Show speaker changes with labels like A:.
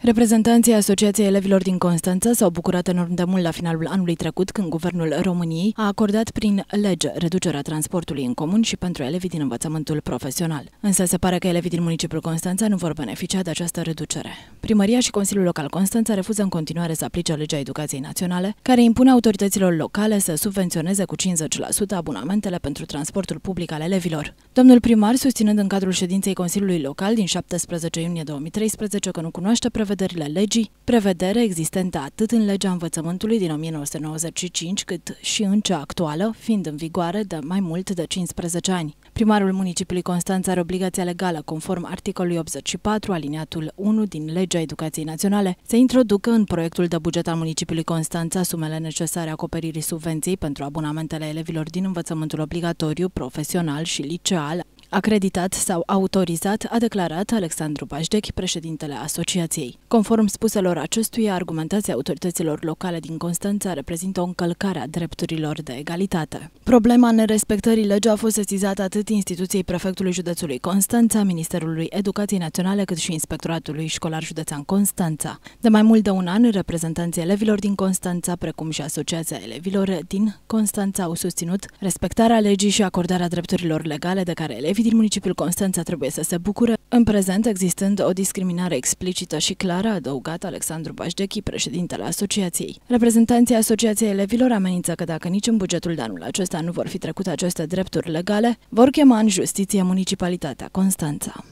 A: Reprezentanții Asociației Elevilor din Constanța s-au bucurat enorm de mult la finalul anului trecut când Guvernul României a acordat prin lege reducerea transportului în comun și pentru elevii din învățământul profesional. Însă se pare că elevii din municipiul Constanța nu vor beneficia de această reducere. Primăria și Consiliul Local Constanța refuză în continuare să aplice legea educației naționale, care impune autorităților locale să subvenționeze cu 50% abonamentele pentru transportul public al elevilor. Domnul primar, susținând în cadrul ședinței Consiliului Local din 17 iunie 2013 că nu cunoaște prevederile legii, prevedere existentă atât în legea învățământului din 1995 cât și în cea actuală, fiind în vigoare de mai mult de 15 ani. Primarul municipiului Constanța are obligația legală, conform articolului 84, aliniatul 1 din legea educației naționale, să introducă în proiectul de buget al municipiului Constanța sumele necesare acoperirii subvenției pentru abonamentele elevilor din învățământul obligatoriu, profesional și liceal, Acreditat sau autorizat, a declarat Alexandru Bajdec, președintele asociației. Conform spuselor acestuia, argumentația autorităților locale din Constanța reprezintă o încălcare a drepturilor de egalitate. Problema nerespectării legii a fost sesizată atât instituției prefectului județului Constanța, Ministerului Educației Naționale, cât și Inspectoratului Școlar Județean Constanța. De mai mult de un an, reprezentanții elevilor din Constanța, precum și Asociația Elevilor din Constanța, au susținut respectarea legii și acordarea drepturilor legale de care elevii Elevii din municipiul Constanța trebuie să se bucure. În prezent, existând o discriminare explicită și clară, adăugat Alexandru Bașdechi, președintele asociației. Reprezentanții Asociației Elevilor amenință că dacă nici în bugetul de anul acesta nu vor fi trecute aceste drepturi legale, vor chema în justiție municipalitatea Constanța.